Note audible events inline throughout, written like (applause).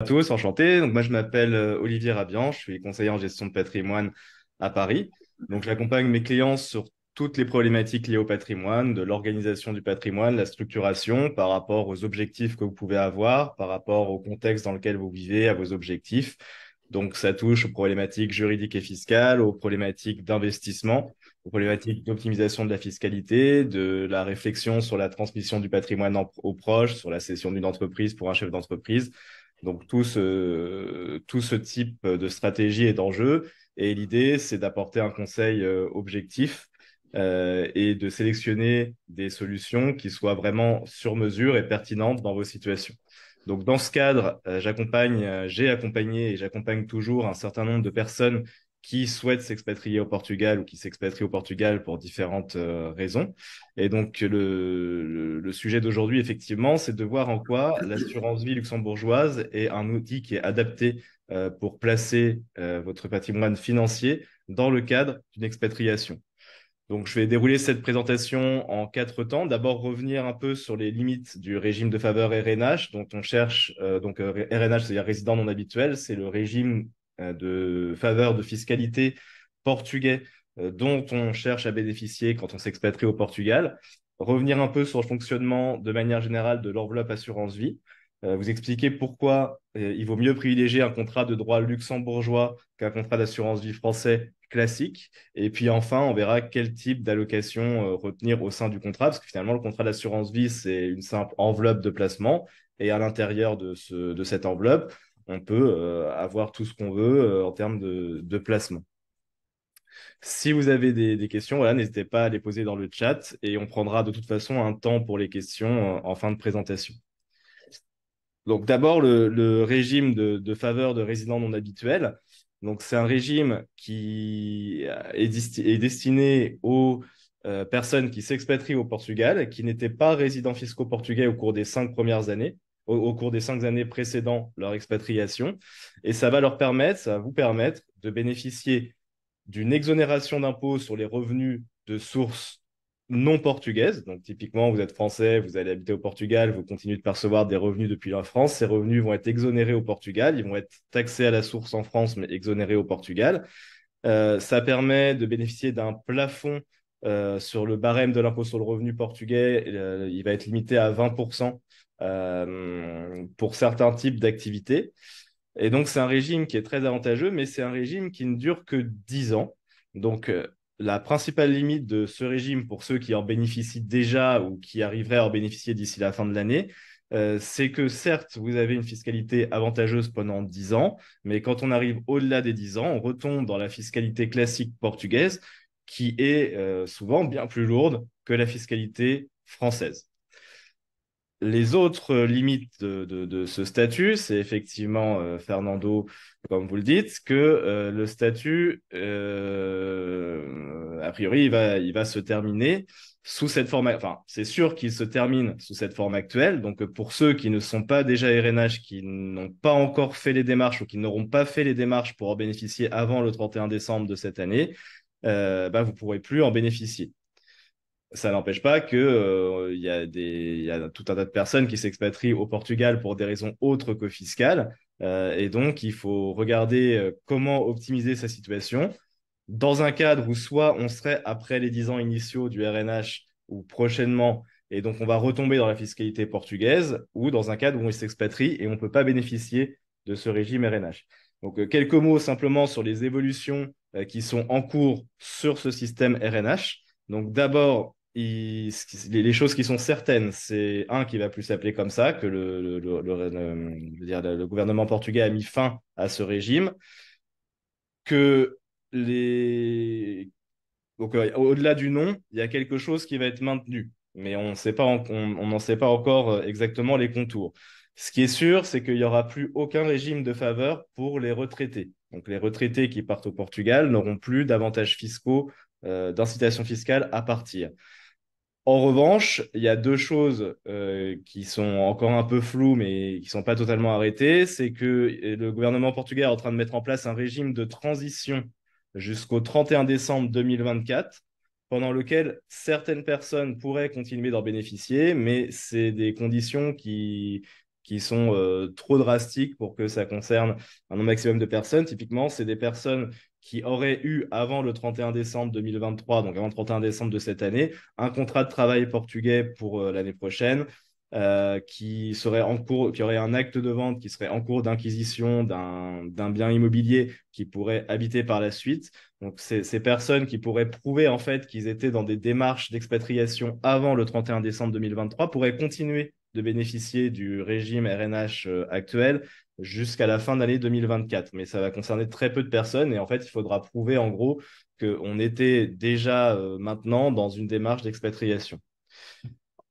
à tous, enchanté. Donc moi je m'appelle euh, Olivier Rabian, je suis conseiller en gestion de patrimoine à Paris. Donc j'accompagne mes clients sur toutes les problématiques liées au patrimoine, de l'organisation du patrimoine, la structuration par rapport aux objectifs que vous pouvez avoir, par rapport au contexte dans lequel vous vivez, à vos objectifs. Donc ça touche aux problématiques juridiques et fiscales, aux problématiques d'investissement, aux problématiques d'optimisation de la fiscalité, de la réflexion sur la transmission du patrimoine aux proches, sur la cession d'une entreprise pour un chef d'entreprise, donc tout ce, tout ce type de stratégie et d'enjeu et l'idée c'est d'apporter un conseil euh, objectif euh, et de sélectionner des solutions qui soient vraiment sur mesure et pertinentes dans vos situations. Donc dans ce cadre, euh, j'accompagne, j'ai accompagné et j'accompagne toujours un certain nombre de personnes qui souhaitent s'expatrier au Portugal ou qui s'expatrient au Portugal pour différentes euh, raisons. Et donc, le, le, sujet d'aujourd'hui, effectivement, c'est de voir en quoi l'assurance vie luxembourgeoise est un outil qui est adapté euh, pour placer euh, votre patrimoine financier dans le cadre d'une expatriation. Donc, je vais dérouler cette présentation en quatre temps. D'abord, revenir un peu sur les limites du régime de faveur RNH, dont on cherche, donc RNH, c'est-à-dire résident non habituel, c'est le régime euh, de faveur de fiscalité portugais euh, dont on cherche à bénéficier quand on s'expatrie au Portugal. Revenir un peu sur le fonctionnement de manière générale de l'enveloppe assurance vie. Euh, vous expliquer pourquoi il vaut mieux privilégier un contrat de droit luxembourgeois qu'un contrat d'assurance vie français classique. Et puis enfin, on verra quel type d'allocation retenir au sein du contrat, parce que finalement, le contrat d'assurance vie, c'est une simple enveloppe de placement. Et à l'intérieur de, ce, de cette enveloppe, on peut euh, avoir tout ce qu'on veut euh, en termes de, placement. Si vous avez des, questions, n'hésitez pas à les poser dans le chat et on prendra de toute façon un temps pour les questions euh, en fin de présentation. Donc d'abord, le, régime de, faveur de résidents non habituels. Donc c'est un régime qui est, est destiné aux personnes qui s'expatrient au Portugal, qui n'étaient pas résidents fiscaux portugais au cours des cinq premières années au, cours des cinq années précédant leur expatriation. Et ça va leur permettre, ça va vous permettre de bénéficier d'une exonération d'impôt sur les revenus de sources non portugaises. Donc typiquement, vous êtes français, vous allez habiter au Portugal, vous continuez de percevoir des revenus depuis la France. Ces revenus vont être exonérés au Portugal, ils vont être taxés à la source en France, mais exonérés au Portugal. Euh, ça permet de bénéficier d'un plafond euh, sur le barème de l'impôt sur le revenu portugais, euh, il va être limité à 20% euh, pour certains types d'activités. Et donc, c'est un régime qui est très avantageux, mais c'est un régime qui ne dure que 10 ans. Donc, la principale limite de ce régime pour ceux qui en bénéficient déjà ou qui arriveraient à en bénéficier d'ici la fin de l'année, c'est que certes, vous avez une fiscalité avantageuse pendant 10 ans, mais quand on arrive au-delà des 10 ans, on retombe dans la fiscalité classique portugaise, qui est euh, souvent bien plus lourde que la fiscalité française. Les autres limites de, ce statut, c'est effectivement, euh, Fernando, comme vous le dites, que euh, le statut, a priori, il va, il va se terminer sous cette forme. Enfin, c'est sûr qu'il se termine sous cette forme actuelle. Donc, pour ceux qui ne sont pas déjà RNH, qui n'ont pas encore fait les démarches ou qui n'auront pas fait les démarches pour en bénéficier avant le 31 décembre de cette année, euh, bah, vous ne pourrez plus en bénéficier. Ça n'empêche pas qu'il euh, il y, a tout un tas de personnes qui s'expatrient au Portugal pour des raisons autres que fiscales. Euh, et donc, il faut regarder comment optimiser sa situation dans un cadre où soit on serait après les 10 ans initiaux du RNH ou prochainement, et donc on va retomber dans la fiscalité portugaise, ou dans un cadre où on s'expatrie et on ne peut pas bénéficier de ce régime RNH. Donc, quelques mots simplement sur les évolutions euh, qui sont en cours sur ce système RNH. Donc d'abord, les, choses qui sont certaines, c'est un qui va plus s'appeler comme ça, que le, le, gouvernement portugais a mis fin à ce régime, que les... Donc, euh, au-delà du nom, il y a quelque chose qui va être maintenu, mais on n'en on, sait pas encore euh, exactement les contours. Ce qui est sûr, c'est qu'il n'y aura plus aucun régime de faveur pour les retraités. Donc les retraités qui partent au Portugal n'auront plus d'avantages fiscaux, euh, d'incitation fiscale à partir. En revanche, il y a deux choses euh, qui sont encore un peu floues, mais qui ne sont pas totalement arrêtées. C'est que euh, le gouvernement portugais est en train de mettre en place un régime de transition jusqu'au 31 décembre 2024, pendant lequel certaines personnes pourraient continuer d'en bénéficier, mais c'est des conditions qui qui sont euh, trop drastiques pour que ça concerne un maximum de personnes. Typiquement, c'est des personnes qui auraient eu avant le 31 décembre 2023, donc avant le 31 décembre de cette année, un contrat de travail portugais pour euh, l'année prochaine, euh, qui serait en cours, qui aurait un acte de vente qui serait en cours d'inquisition d'un bien immobilier qui pourrait habiter par la suite. Donc ces, ces personnes qui pourraient prouver en fait qu'ils étaient dans des démarches d'expatriation avant le 31 décembre 2023 pourraient continuer de bénéficier du régime RNH euh, actuel jusqu'à la fin de l'année 2024. Mais ça va concerner très peu de personnes et en fait, il faudra prouver en gros qu'on était déjà euh, maintenant dans une démarche d'expatriation.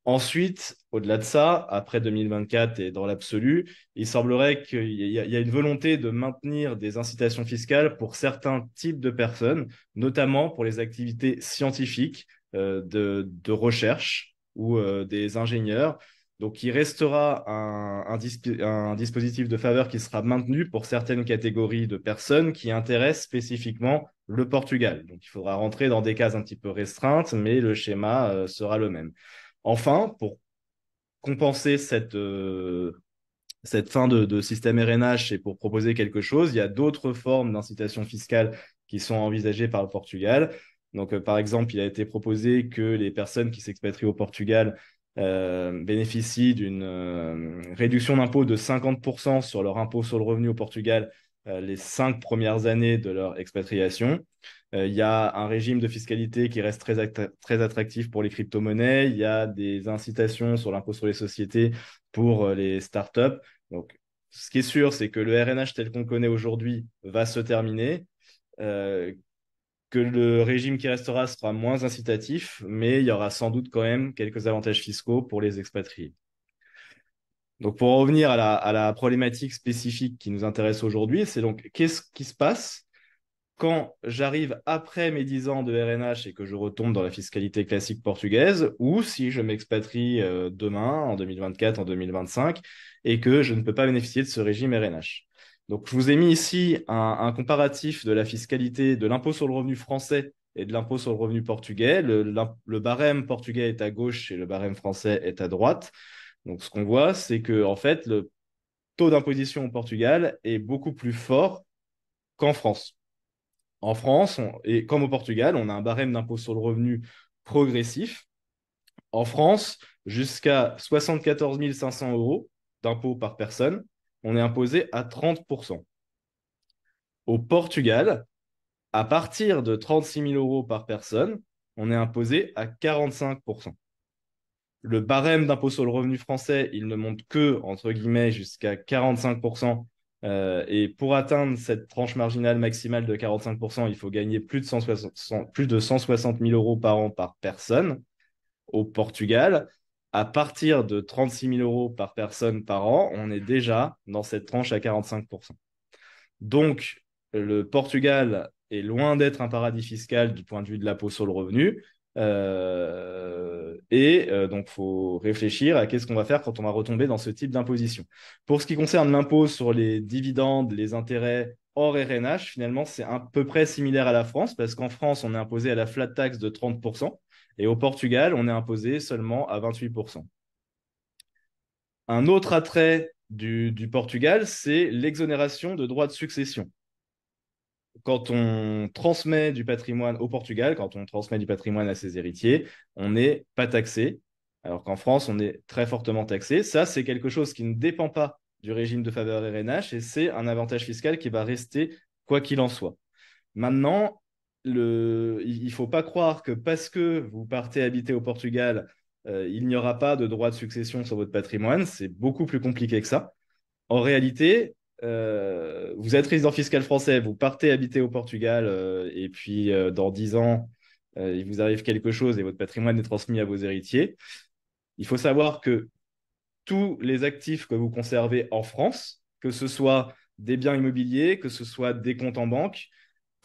Ensuite, au-delà de ça, après 2024 et dans l'absolu, il semblerait qu'il y, a une volonté de maintenir des incitations fiscales pour certains types de personnes, notamment pour les activités scientifiques euh, de, recherche ou des ingénieurs donc, il restera un, dispositif de faveur qui sera maintenu pour certaines catégories de personnes qui intéressent spécifiquement le Portugal. Donc, il faudra rentrer dans des cases un petit peu restreintes, mais le schéma euh, sera le même. Enfin, pour compenser cette, euh, fin de, système RNH et pour proposer quelque chose, il y a d'autres formes d'incitation fiscale qui sont envisagées par le Portugal. Donc, euh, par exemple, il a été proposé que les personnes qui s'expatrient au Portugal euh, bénéficient d'une euh, réduction d'impôt de 50% sur leur impôt sur le revenu au Portugal euh, les cinq premières années de leur expatriation. Il y a un régime de fiscalité qui reste très, très attractif pour les crypto-monnaies. Il y a des incitations sur l'impôt sur les sociétés pour les startups. Donc, ce qui est sûr, c'est que le RNH tel qu'on connaît aujourd'hui va se terminer que le régime qui restera sera moins incitatif, mais il y aura sans doute quand même quelques avantages fiscaux pour les expatriés. Donc pour revenir à la, problématique spécifique qui nous intéresse aujourd'hui, c'est donc qu'est-ce qui se passe quand j'arrive après mes 10 ans de RNH et que je retombe dans la fiscalité classique portugaise, ou si je m'expatrie euh, demain, en 2024, en 2025, et que je ne peux pas bénéficier de ce régime RNH. Donc, je vous ai mis ici un, comparatif de la fiscalité de l'impôt sur le revenu français et de l'impôt sur le revenu portugais. Le, barème portugais est à gauche et le barème français est à droite. Donc, ce qu'on voit, c'est que en fait, le taux d'imposition au Portugal est beaucoup plus fort qu'en France. En France, et comme au Portugal, on a un barème d'impôt sur le revenu progressif. En France, jusqu'à 74 500 euros d'impôt par personne on est imposé à 30%. Au Portugal, à partir de 36 000 euros par personne, on est imposé à 45%. Le barème d'impôt sur le revenu français, il ne monte que, entre guillemets, jusqu'à 45%. Euh, et pour atteindre cette tranche marginale maximale de 45%, il faut gagner plus de, 160, plus de 160 000 euros par an par personne. Au Portugal, à partir de 36 000 euros par personne par an, on est déjà dans cette tranche à 45 Donc, le Portugal est loin d'être un paradis fiscal du point de vue de l'impôt sur le revenu. Euh, et euh, donc, il faut réfléchir à qu'est-ce qu'on va faire quand on va retomber dans ce type d'imposition. Pour ce qui concerne l'impôt sur les dividendes, les intérêts hors RNH, finalement, c'est à peu près similaire à la France, parce qu'en France, on est imposé à la flat tax de 30%. Et au Portugal, on est imposé seulement à 28%. Un autre attrait du, Portugal, c'est l'exonération de droits de succession. Quand on transmet du patrimoine au Portugal, quand on transmet du patrimoine à ses héritiers, on n'est pas taxé, alors qu'en France, on est très fortement taxé. Ça, c'est quelque chose qui ne dépend pas du régime de faveur RNH et c'est un avantage fiscal qui va rester quoi qu'il en soit. Maintenant, le, il ne faut pas croire que parce que vous partez habiter au Portugal, euh, il n'y aura pas de droit de succession sur votre patrimoine. C'est beaucoup plus compliqué que ça. En réalité, euh, vous êtes résident fiscal français, vous partez habiter au Portugal, euh, et puis dans dix ans, il vous arrive quelque chose et votre patrimoine est transmis à vos héritiers. Il faut savoir que tous les actifs que vous conservez en France, que ce soit des biens immobiliers, que ce soit des comptes en banque,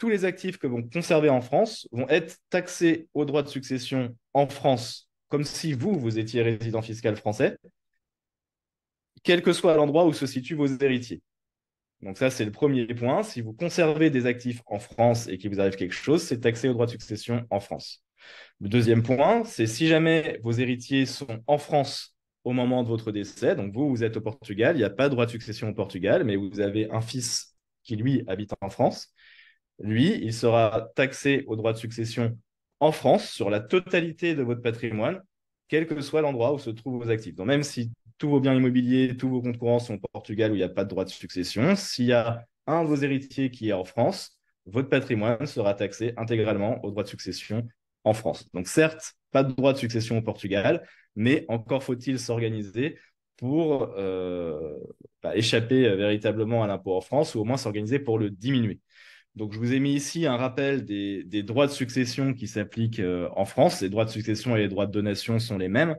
tous les actifs que vont conserver en France vont être taxés au droit de succession en France, comme si vous, vous étiez résident fiscal français, quel que soit l'endroit où se situent vos héritiers. Donc ça, c'est le premier point. Si vous conservez des actifs en France et qu'il vous arrive quelque chose, c'est taxé au droit de succession en France. Le deuxième point, c'est si jamais vos héritiers sont en France au moment de votre décès, donc vous, vous êtes au Portugal, il n'y a pas de droit de succession au Portugal, mais vous avez un fils qui, lui, habite en France, lui, il sera taxé au droit de succession en France sur la totalité de votre patrimoine, quel que soit l'endroit où se trouvent vos actifs. Donc, même si tous vos biens immobiliers, tous vos comptes courants sont au Portugal où il n'y a pas de droit de succession, s'il y a un de vos héritiers qui est en France, votre patrimoine sera taxé intégralement au droit de succession en France. Donc certes, pas de droit de succession au Portugal, mais encore faut-il s'organiser pour euh, bah, échapper véritablement à l'impôt en France ou au moins s'organiser pour le diminuer. Donc, je vous ai mis ici un rappel des, droits de succession qui s'appliquent euh, en France. Les droits de succession et les droits de donation sont les mêmes.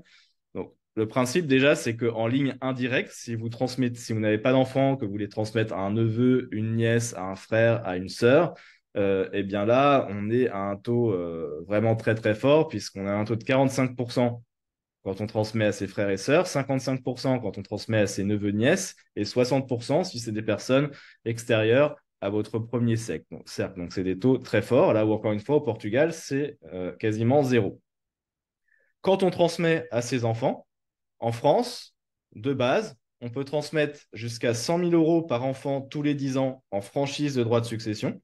Donc, le principe, déjà, c'est qu'en ligne indirecte, si vous, transmettez, si vous n'avez pas d'enfant, que vous voulez transmettre à un neveu, une nièce, à un frère, à une sœur, euh, eh bien là, on est à un taux euh, vraiment très très fort, puisqu'on a un taux de 45% quand on transmet à ses frères et sœurs, 55% quand on transmet à ses neveux, nièces, et 60% si c'est des personnes extérieures à votre premier sec Donc, certes, donc c'est des taux très forts, là où encore une fois, au Portugal, c'est euh, quasiment zéro. Quand on transmet à ses enfants, en France, de base, on peut transmettre jusqu'à 100 000 euros par enfant tous les 10 ans en franchise de droit de succession.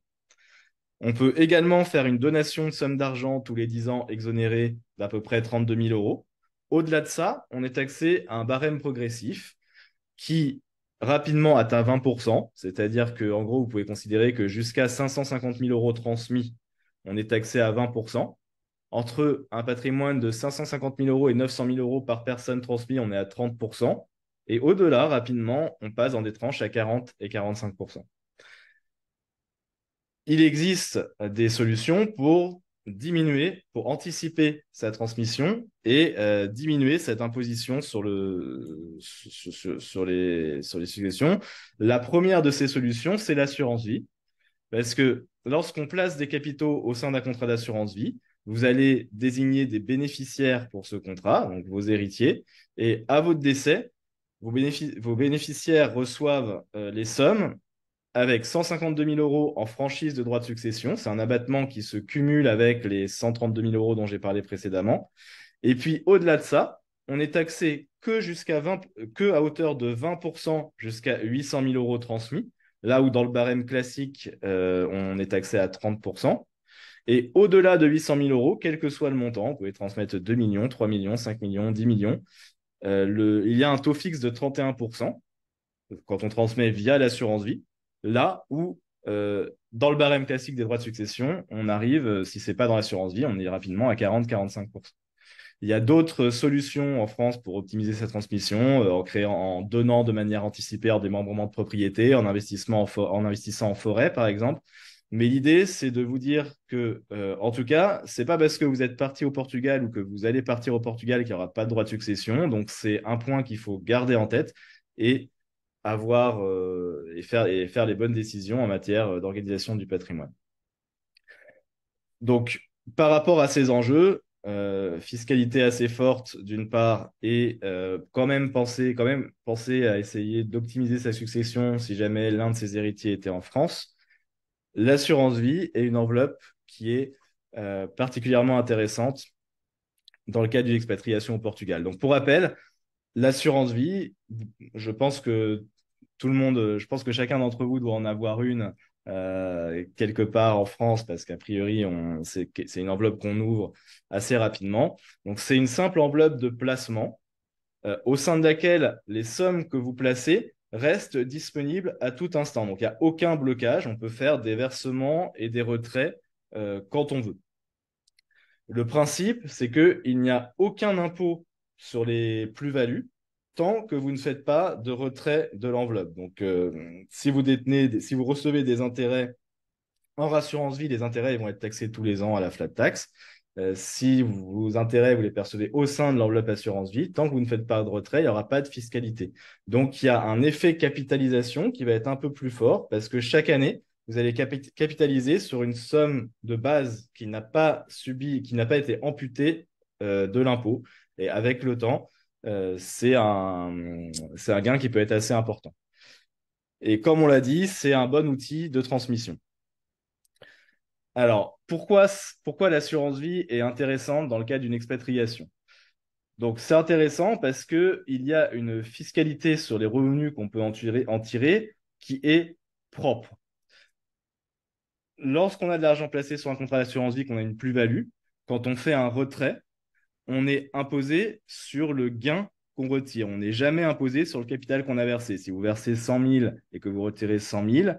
On peut également faire une donation de somme d'argent tous les 10 ans exonérée d'à peu près 32 000 euros. Au-delà de ça, on est taxé à un barème progressif qui rapidement atteint 20%, c'est-à-dire que en gros, vous pouvez considérer que jusqu'à 550 000 euros transmis, on est taxé à 20%. Entre un patrimoine de 550 000 euros et 900 000 euros par personne transmis, on est à 30%. Et au-delà, rapidement, on passe dans des tranches à 40 et 45%. Il existe des solutions pour diminuer pour anticiper sa transmission et euh, diminuer cette imposition sur, le, sur, les, sur les successions. La première de ces solutions, c'est l'assurance vie. Parce que lorsqu'on place des capitaux au sein d'un contrat d'assurance vie, vous allez désigner des bénéficiaires pour ce contrat, donc vos héritiers, et à votre décès, vos, bénéficiaires reçoivent euh, les sommes avec 152 000 euros en franchise de droits de succession. C'est un abattement qui se cumule avec les 132 000 euros dont j'ai parlé précédemment. Et puis, au-delà de ça, on est taxé que, jusqu'à 20, que à hauteur de 20% jusqu'à 800 000 euros transmis, là où dans le barème classique, euh, on est taxé à 30%. Et au-delà de 800 000 euros, quel que soit le montant, vous pouvez transmettre 2 millions, 3 millions, 5 millions, 10 millions, euh, il y a un taux fixe de 31% euh, quand on transmet via l'assurance vie. Là où, euh, dans le barème classique des droits de succession, on arrive, euh, si c'est pas dans l'assurance vie, on est rapidement à 40-45%. Il y a d'autres solutions en France pour optimiser sa transmission, euh, en, créant, en donnant de manière anticipée des membres de propriété, en, investissant en forêt, par exemple. Mais l'idée, c'est de vous dire que, en tout cas, c'est pas parce que vous êtes parti au Portugal ou que vous allez partir au Portugal qu'il n'y aura pas de droit de succession. Donc, c'est un point qu'il faut garder en tête. Et avoir euh, et, faire, et faire les bonnes décisions en matière euh, d'organisation du patrimoine. Donc, par rapport à ces enjeux, euh, fiscalité assez forte d'une part et quand même penser quand même penser à essayer d'optimiser sa succession si jamais l'un de ses héritiers était en France. L'assurance vie est une enveloppe qui est particulièrement intéressante dans le cas d'une expatriation au Portugal. Donc pour rappel, L'assurance vie, je pense que tout le monde, je pense que chacun d'entre vous doit en avoir une euh, quelque part en France, parce qu'a priori, c'est une enveloppe qu'on ouvre assez rapidement. Donc, c'est une simple enveloppe de placement euh, au sein de laquelle les sommes que vous placez restent disponibles à tout instant. Donc, il n'y a aucun blocage. On peut faire des versements et des retraits euh, quand on veut. Le principe, c'est qu'il n'y a aucun impôt sur les plus-values tant que vous ne faites pas de retrait de l'enveloppe. Donc, euh, si, vous détenez, si vous recevez des intérêts en rassurance vie, les intérêts vont être taxés tous les ans à la flat tax. Euh, si vos intérêts, vous les percevez au sein de l'enveloppe assurance vie, tant que vous ne faites pas de retrait, il n'y aura pas de fiscalité. Donc, il y a un effet capitalisation qui va être un peu plus fort parce que chaque année, vous allez capitaliser sur une somme de base qui n'a pas subi, qui n'a pas été amputée euh, de l'impôt. Et avec le temps, euh, c'est un, un gain qui peut être assez important. Et comme on l'a dit, c'est un bon outil de transmission. Alors, pourquoi, pourquoi l'assurance vie est intéressante dans le cas d'une expatriation Donc, c'est intéressant parce qu'il y a une fiscalité sur les revenus qu'on peut en tirer, en tirer qui est propre. Lorsqu'on a de l'argent placé sur un contrat d'assurance vie, qu'on a une plus-value, quand on fait un retrait, on est imposé sur le gain qu'on retire. On n'est jamais imposé sur le capital qu'on a versé. Si vous versez 100 000 et que vous retirez 100 000,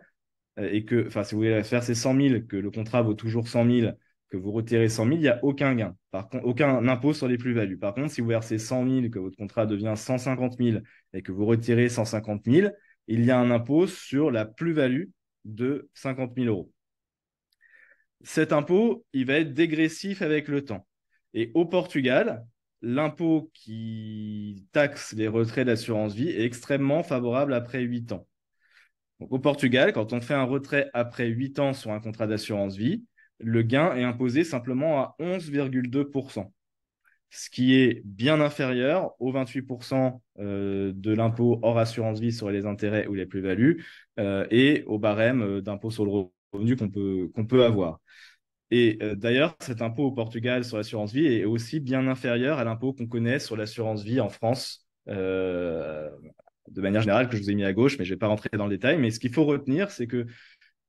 euh, et que, enfin, si vous versez 100 000, que le contrat vaut toujours 100 000, que vous retirez 100 000, il n'y a aucun gain, par contre, aucun impôt sur les plus-values. Par contre, si vous versez 100 000, que votre contrat devient 150 000 et que vous retirez 150 000, il y a un impôt sur la plus-value de 50 000 euros. Cet impôt, il va être dégressif avec le temps. Et au Portugal, l'impôt qui taxe les retraits d'assurance vie est extrêmement favorable après 8 ans. au Portugal, quand on fait un retrait après 8 ans sur un contrat d'assurance vie, le gain est imposé simplement à 11,2%, ce qui est bien inférieur aux 28% euh, de l'impôt hors assurance vie sur les intérêts ou les plus-values euh, et au barème euh, d'impôt sur le revenu qu'on peut avoir. Et euh, d'ailleurs, cet impôt au Portugal sur l'assurance vie est aussi bien inférieur à l'impôt qu'on connaît sur l'assurance vie en France, euh, de manière générale, que je vous ai mis à gauche, mais je ne vais pas rentrer dans le détail. Mais ce qu'il faut retenir, c'est que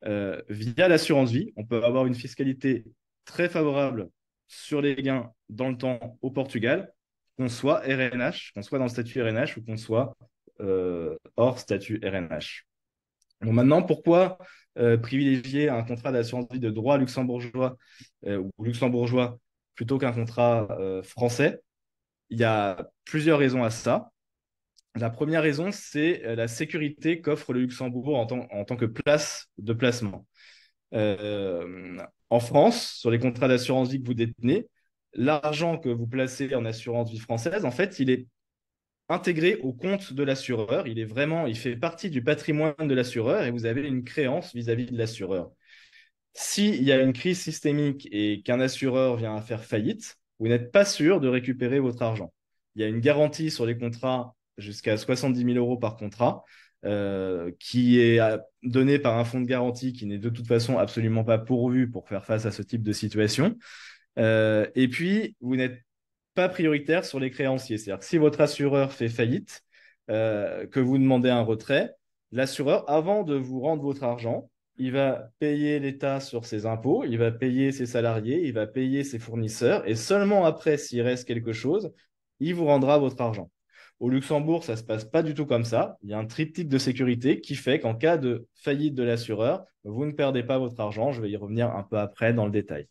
euh, via l'assurance vie, on peut avoir une fiscalité très favorable sur les gains dans le temps au Portugal, qu'on soit RNH, qu'on soit dans le statut RNH ou qu'on soit hors statut RNH. donc maintenant, pourquoi euh, privilégier un contrat d'assurance vie de droit luxembourgeois euh, ou luxembourgeois plutôt qu'un contrat euh, français. Il y a plusieurs raisons à ça. La première raison, c'est la sécurité qu'offre le Luxembourg en tant, que place de placement. en France, sur les contrats d'assurance vie que vous détenez, l'argent que vous placez en assurance vie française, en fait, il est intégré au compte de l'assureur. Il est vraiment, il fait partie du patrimoine de l'assureur et vous avez une créance vis-à-vis de l'assureur. S'il y a une crise systémique et qu'un assureur vient à faire faillite, vous n'êtes pas sûr de récupérer votre argent. Il y a une garantie sur les contrats jusqu'à 70 000 euros par contrat euh, qui est euh, donnée par un fonds de garantie qui n'est de toute façon absolument pas pourvu pour faire face à ce type de situation. Euh, et puis, vous n'êtes pas prioritaire sur les créanciers. C'est-à-dire si votre assureur fait faillite, euh, que vous demandez un retrait, l'assureur, avant de vous rendre votre argent, il va payer l'État sur ses impôts, il va payer ses salariés, il va payer ses fournisseurs, et seulement après, s'il reste quelque chose, il vous rendra votre argent. Au Luxembourg, ça ne se passe pas du tout comme ça. Il y a un triptyque de sécurité qui fait qu'en cas de faillite de l'assureur, vous ne perdez pas votre argent. Je vais y revenir un peu après dans le détail.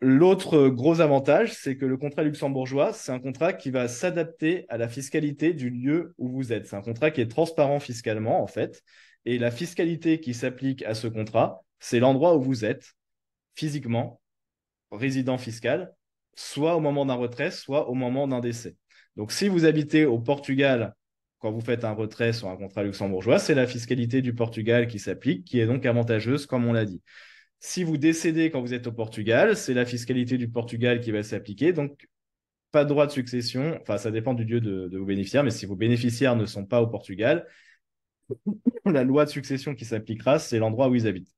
L'autre gros avantage, c'est que le contrat luxembourgeois, c'est un contrat qui va s'adapter à la fiscalité du lieu où vous êtes. C'est un contrat qui est transparent fiscalement, en fait. Et la fiscalité qui s'applique à ce contrat, c'est l'endroit où vous êtes physiquement, résident fiscal, soit au moment d'un retrait, soit au moment d'un décès. Donc si vous habitez au Portugal quand vous faites un retrait sur un contrat luxembourgeois, c'est la fiscalité du Portugal qui s'applique, qui est donc avantageuse, comme on l'a dit. Si vous décédez quand vous êtes au Portugal, c'est la fiscalité du Portugal qui va s'appliquer. Donc, pas de droit de succession. Enfin, ça dépend du lieu de, vos bénéficiaires, mais si vos bénéficiaires ne sont pas au Portugal, (laughs) la loi de succession qui s'appliquera, c'est l'endroit où ils habitent.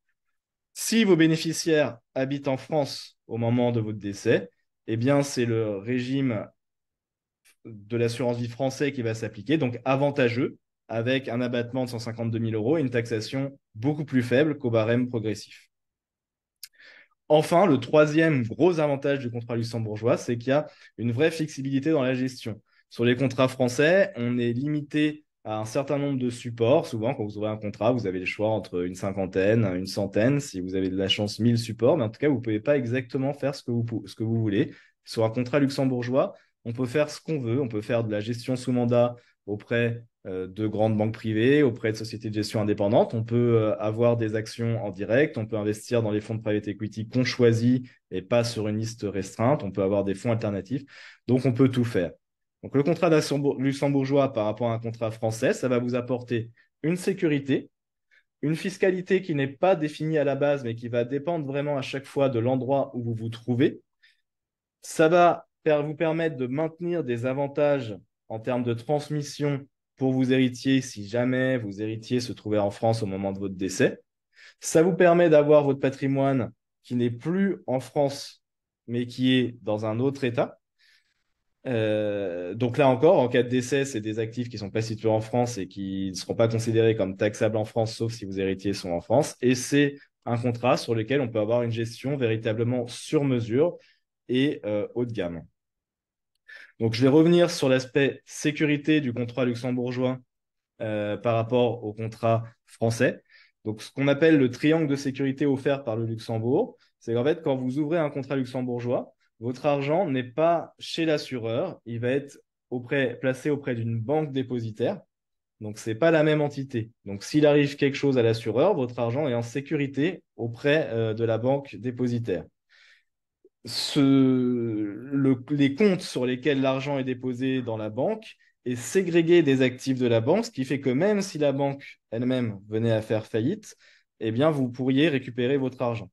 Si vos bénéficiaires habitent en France au moment de votre décès, eh bien, c'est le régime de l'assurance vie français qui va s'appliquer, donc avantageux, avec un abattement de 152 000 euros et une taxation beaucoup plus faible qu'au barème progressif. Enfin, le troisième gros avantage du contrat luxembourgeois, c'est qu'il y a une vraie flexibilité dans la gestion. Sur les contrats français, on est limité à un certain nombre de supports. Souvent, quand vous aurez un contrat, vous avez le choix entre une cinquantaine, une centaine, si vous avez de la chance, 1000 supports. Mais en tout cas, vous ne pouvez pas exactement faire ce que, ce que vous voulez. Sur un contrat luxembourgeois, on peut faire ce qu'on veut. On peut faire de la gestion sous mandat, auprès euh, de grandes banques privées, auprès de sociétés de gestion indépendantes. On peut euh, avoir des actions en direct, on peut investir dans les fonds de private equity qu'on choisit et pas sur une liste restreinte, on peut avoir des fonds alternatifs. Donc on peut tout faire. Donc le contrat luxembourgeois par rapport à un contrat français, ça va vous apporter une sécurité, une fiscalité qui n'est pas définie à la base, mais qui va dépendre vraiment à chaque fois de l'endroit où vous vous trouvez. Ça va vous permettre de maintenir des avantages en termes de transmission pour vos héritiers si jamais vos héritiers se trouvaient en France au moment de votre décès. Ça vous permet d'avoir votre patrimoine qui n'est plus en France, mais qui est dans un autre État. Euh, donc là encore, en cas de décès, c'est des actifs qui ne sont pas situés en France et qui ne seront pas considérés comme taxables en France, sauf si vos héritiers sont en France. Et c'est un contrat sur lequel on peut avoir une gestion véritablement sur mesure et euh, haut de gamme je vais revenir sur l'aspect sécurité du contrat luxembourgeois euh, par rapport au contrat français. Donc, ce qu'on appelle le triangle de sécurité offert par le Luxembourg, c'est qu'en fait, quand vous ouvrez un contrat luxembourgeois, votre argent n'est pas chez l'assureur, il va être placé auprès d'une banque dépositaire. Donc, ce n'est pas la même entité. Donc, s'il arrive quelque chose à l'assureur, votre argent est en sécurité auprès euh, de la banque dépositaire les comptes sur lesquels l'argent est déposé dans la banque et ségréguer des actifs de la banque, ce qui fait que même si la banque elle-même venait à faire faillite, eh bien, vous pourriez récupérer votre argent.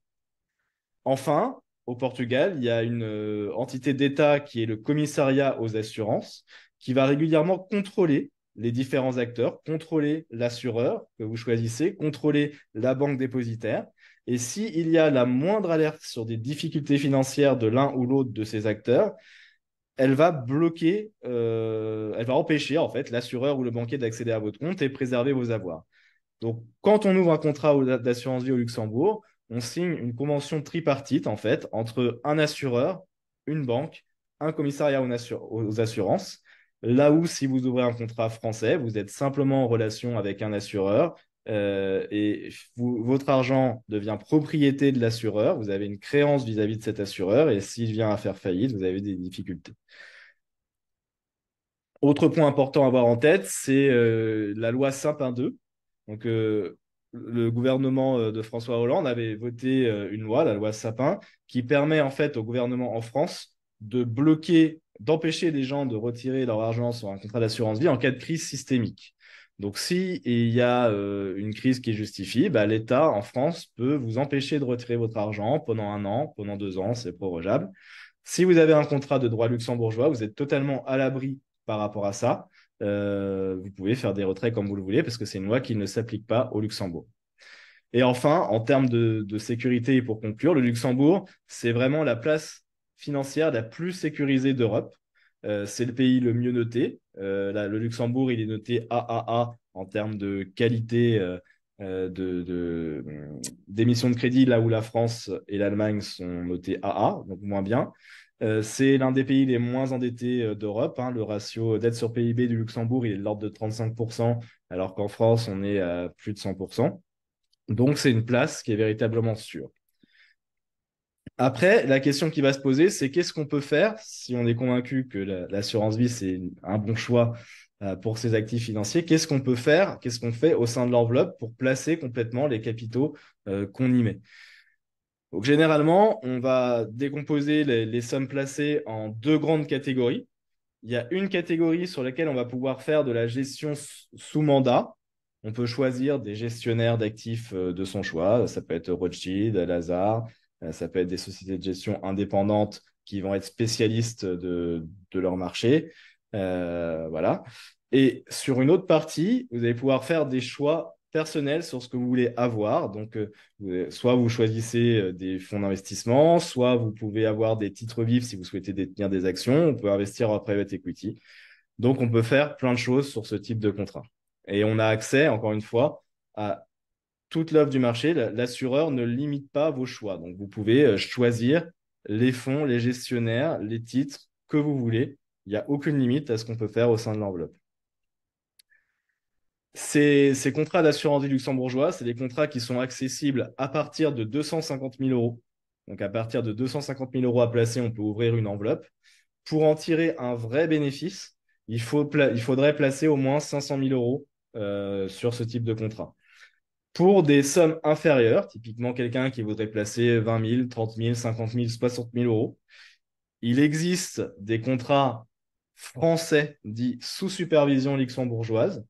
Enfin, au Portugal, il y a une euh, entité d'État qui est le commissariat aux assurances, qui va régulièrement contrôler les différents acteurs, contrôler l'assureur que vous choisissez, contrôler la banque dépositaire, et s'il y a la moindre alerte sur des difficultés financières de l'un ou l'autre de ces acteurs, elle va bloquer, euh, elle va empêcher en fait l'assureur ou le banquier d'accéder à votre compte et préserver vos avoirs. Donc, quand on ouvre un contrat d'assurance vie au Luxembourg, on signe une convention tripartite en fait entre un assureur, une banque, un commissariat aux assurances. Là où, si vous ouvrez un contrat français, vous êtes simplement en relation avec un assureur euh, et votre argent devient propriété de l'assureur, vous avez une créance vis-à-vis de cet assureur, et s'il vient à faire faillite, vous avez des difficultés. Autre point important à avoir en tête, c'est euh, la loi Sapin 2. Donc, euh, le gouvernement de François Hollande avait voté une loi, la loi Sapin, qui permet en fait au gouvernement en France de bloquer, d'empêcher les gens de retirer leur argent sur un contrat d'assurance vie en cas de crise systémique. Donc, si y a euh, une crise qui justifie, justifiée, bah, l'État en France peut vous empêcher de retirer votre argent pendant un an, pendant deux ans, c'est prorogeable. Si vous avez un contrat de droit luxembourgeois, vous êtes totalement à l'abri par rapport à ça. Euh, vous pouvez faire des retraits comme vous le voulez parce que c'est une loi qui ne s'applique pas au Luxembourg. Et enfin, en termes de, de sécurité, pour conclure, le Luxembourg, c'est vraiment la place financière la plus sécurisée d'Europe. Euh, c'est le pays le mieux noté. Euh, le Luxembourg, il est noté AAA en termes de qualité euh, euh, d'émission de, crédit, là où la France et l'Allemagne sont notés AA, donc moins bien. c'est l'un des pays les moins endettés d'Europe. Hein. Le ratio dette sur PIB du Luxembourg il est de l'ordre de 35%, alors qu'en France, on est à plus de 100%. Donc, c'est une place qui est véritablement sûre. Après, la question qui va se poser, c'est qu'est-ce qu'on peut faire si on est convaincu que l'assurance vie, c'est un bon choix euh, pour ses actifs financiers Qu'est-ce qu'on peut faire Qu'est-ce qu'on fait au sein de l'enveloppe pour placer complètement les capitaux euh, qu'on y met généralement, on va décomposer les, les sommes placées en deux grandes catégories. Il y a une catégorie sur laquelle on va pouvoir faire de la gestion sous mandat, on peut choisir des gestionnaires d'actifs euh, de son choix. Ça peut être Rothschild, Lazare, euh, ça peut être des sociétés de gestion indépendantes qui vont être spécialistes de, leur marché. Euh, voilà. Et sur une autre partie, vous allez pouvoir faire des choix personnels sur ce que vous voulez avoir. Donc, euh, soit vous choisissez des fonds d'investissement, soit vous pouvez avoir des titres vifs si vous souhaitez détenir des actions. On peut investir en private equity. Donc, on peut faire plein de choses sur ce type de contrat. Et on a accès, encore une fois, à toute l'offre du marché, l'assureur ne limite pas vos choix. Donc, vous pouvez euh, choisir les fonds, les gestionnaires, les titres que vous voulez. Il n'y a aucune limite à ce qu'on peut faire au sein de l'enveloppe. Ces, contrats d'assurance du luxembourgeois, c'est des contrats qui sont accessibles à partir de 250 000 euros. Donc, à partir de 250 000 euros à placer, on peut ouvrir une enveloppe. Pour en tirer un vrai bénéfice, il, faudrait placer au moins 500 000 euros euh, sur ce type de contrat pour des sommes inférieures, typiquement quelqu'un qui voudrait placer 20 000, 30 000, 50 000, 60 000 euros, il existe des contrats français dits sous supervision luxembourgeoise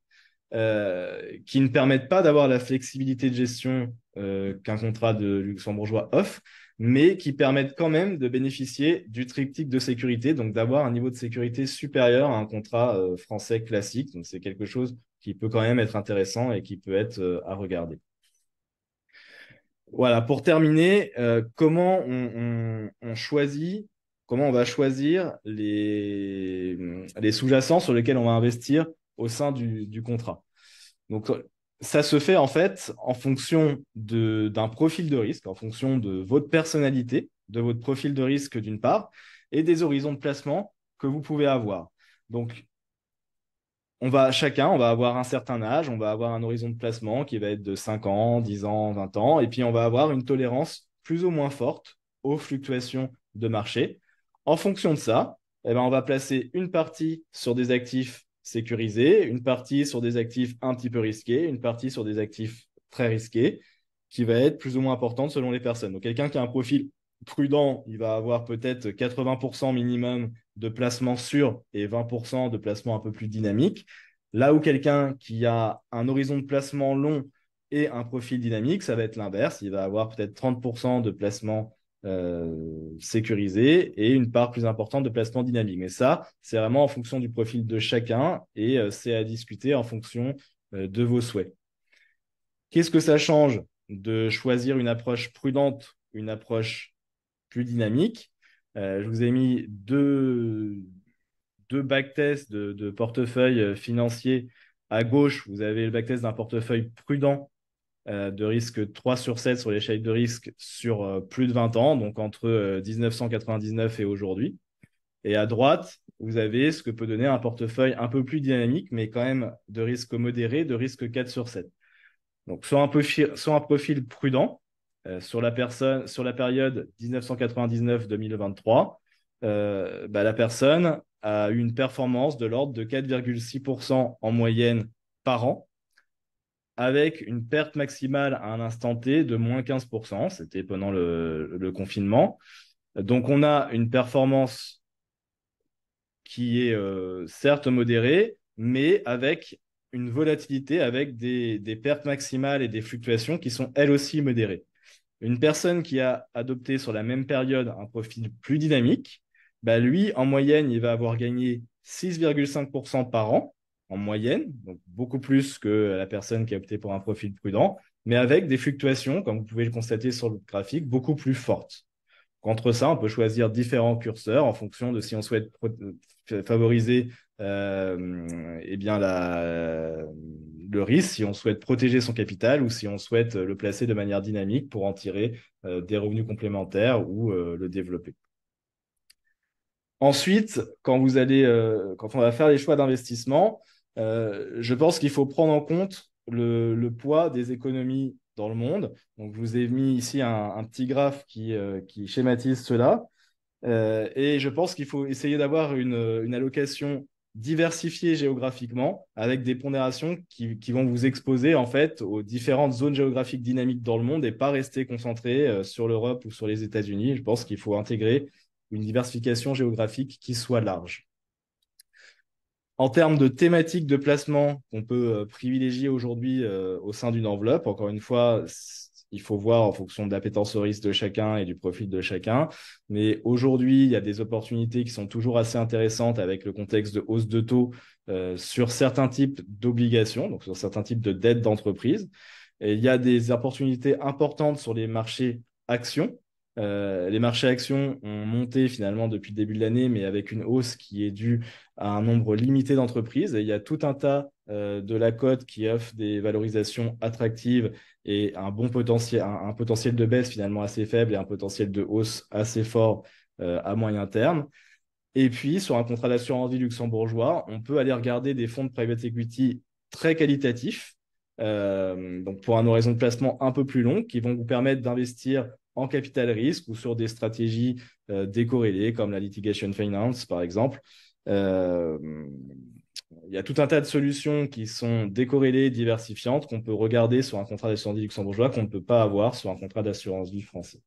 euh, qui ne permettent pas d'avoir la flexibilité de gestion euh, qu'un contrat de luxembourgeois offre, mais qui permettent quand même de bénéficier du triptyque de sécurité, donc d'avoir un niveau de sécurité supérieur à un contrat euh, français classique. Donc c'est quelque chose qui peut quand même être intéressant et qui peut être euh, à regarder. Voilà, pour terminer, euh, comment on, choisit comment on va choisir euh, les, sous-jacents sur lesquels on va investir au sein du, du, contrat. Donc, ça se fait en fait en fonction d'un profil de risque, en fonction de votre personnalité, de votre profil de risque d'une part, et des horizons de placement que vous pouvez avoir. Donc, on va chacun, on va avoir un certain âge, on va avoir un horizon de placement qui va être de 5 ans, 10 ans, 20 ans, et puis on va avoir une tolérance plus ou moins forte aux fluctuations de marché. En fonction de ça, eh ben on va placer une partie sur des actifs sécurisés, une partie sur des actifs un petit peu risqués, une partie sur des actifs très risqués, qui va être plus ou moins importante selon les personnes. Donc quelqu'un qui a un profil prudent, il va avoir peut-être 80% minimum de placement sûr et 20% de placement un peu plus dynamique. Là où quelqu'un qui a un horizon de placement long et un profil dynamique, ça va être l'inverse. Il va avoir peut-être 30% de placement euh, sécurisé et une part plus importante de placement dynamique. Mais ça, c'est vraiment en fonction du profil de chacun et euh, c'est à discuter en fonction euh, de vos souhaits. Qu'est-ce que ça change de choisir une approche prudente, une approche plus dynamique. Euh, je vous ai mis deux, deux backtests de, de portefeuille euh, financier. À gauche, vous avez le backtest d'un portefeuille prudent euh, de risque 3 sur 7 sur l'échelle de risque sur plus de 20 ans, donc entre 1999 et aujourd'hui. Et à droite, vous avez ce que peut donner un portefeuille un peu plus dynamique, mais quand même de risque modéré, de risque 4 sur 7. Donc, soit un, peu, soit un profil prudent, euh, sur, la personne, sur la période 1999-2023, euh, bah, la personne a eu une performance de l'ordre de 4,6% en moyenne par an, avec une perte maximale à un instant T de moins 15%, c'était pendant le, confinement. Donc on a une performance qui est euh, certes modérée, mais avec une volatilité, avec des, pertes maximales et des fluctuations qui sont elles aussi modérées. Une personne qui a adopté sur la même période un profil plus dynamique, bah lui, en moyenne, il va avoir gagné 6,5% par an, en moyenne, donc beaucoup plus que la personne qui a opté pour un profil prudent, mais avec des fluctuations, comme vous pouvez le constater sur le graphique, beaucoup plus fortes. contre entre ça, on peut choisir différents curseurs en fonction de si on souhaite euh, favoriser euh, eh bien la, le risque si on souhaite protéger son capital ou si on souhaite euh, le placer de manière dynamique pour en tirer euh, des revenus complémentaires ou euh, le développer. Ensuite, quand, vous allez, quand on va faire les choix d'investissement, je pense qu'il faut prendre en compte le, poids des économies dans le monde. Donc, je vous ai mis ici un, petit graphe qui, qui schématise cela. et je pense qu'il faut essayer d'avoir une, une allocation diversifier géographiquement avec des pondérations qui, vont vous exposer en fait aux différentes zones géographiques dynamiques dans le monde et pas rester concentré euh, sur l'Europe ou sur les États-Unis. Je pense qu'il faut intégrer une diversification géographique qui soit large. En termes de thématiques de placement qu'on peut euh, privilégier aujourd'hui euh, au sein d'une enveloppe, encore une fois, il faut voir en fonction de l'appétence au risque de chacun et du profit de chacun. Mais aujourd'hui, il y a des opportunités qui sont toujours assez intéressantes avec le contexte de hausse de taux euh, sur certains types d'obligations, donc sur certains types de dettes d'entreprise. Et il y a des opportunités importantes sur les marchés actions. Euh, les marchés actions ont monté finalement depuis le début de l'année, mais avec une hausse qui est due à un nombre limité d'entreprises. Et il y a tout un tas euh, de la cote qui offre des valorisations attractives et un bon potentiel, un, potentiel de baisse finalement assez faible et un potentiel de hausse assez fort euh, à moyen terme. Et puis, sur un contrat d'assurance vie luxembourgeois, on peut aller regarder des fonds de private equity très qualitatifs, euh, donc pour un horizon de placement un peu plus long, qui vont vous permettre d'investir en capital risque ou sur des stratégies décorrélées comme la litigation finance, par exemple il y a tout un tas de solutions qui sont décorrélées, diversifiantes, qu'on peut regarder sur un contrat d'assurance vie luxembourgeois qu'on ne peut pas avoir sur un contrat d'assurance vie français.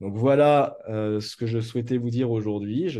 Donc voilà euh, ce que je souhaitais vous dire aujourd'hui.